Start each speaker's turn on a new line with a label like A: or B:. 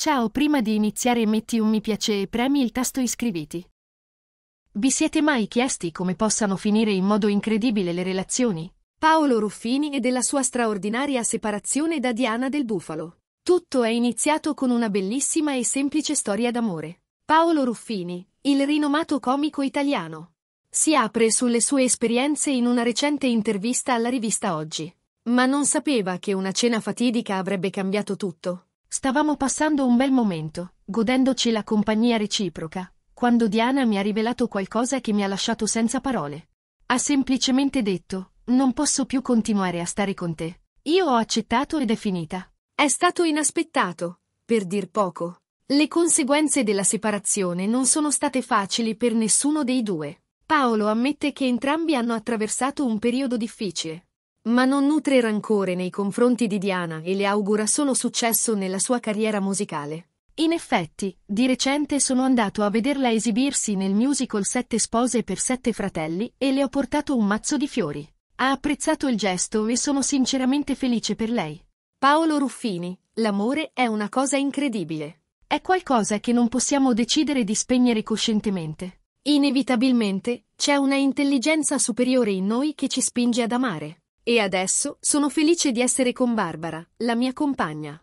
A: Ciao, prima di iniziare metti un mi piace e premi il tasto iscriviti. Vi siete mai chiesti come possano finire in modo incredibile le relazioni? Paolo Ruffini e della sua straordinaria separazione da Diana del Bufalo. Tutto è iniziato con una bellissima e semplice storia d'amore. Paolo Ruffini, il rinomato comico italiano, si apre sulle sue esperienze in una recente intervista alla rivista Oggi. Ma non sapeva che una cena fatidica avrebbe cambiato tutto. Stavamo passando un bel momento, godendoci la compagnia reciproca, quando Diana mi ha rivelato qualcosa che mi ha lasciato senza parole. Ha semplicemente detto, non posso più continuare a stare con te. Io ho accettato ed è finita. È stato inaspettato, per dir poco. Le conseguenze della separazione non sono state facili per nessuno dei due. Paolo ammette che entrambi hanno attraversato un periodo difficile ma non nutre rancore nei confronti di Diana e le augura solo successo nella sua carriera musicale. In effetti, di recente sono andato a vederla esibirsi nel musical Sette spose per sette fratelli e le ho portato un mazzo di fiori. Ha apprezzato il gesto e sono sinceramente felice per lei. Paolo Ruffini, l'amore è una cosa incredibile. È qualcosa che non possiamo decidere di spegnere coscientemente. Inevitabilmente, c'è una intelligenza superiore in noi che ci spinge ad amare. E adesso sono felice di essere con Barbara, la mia compagna.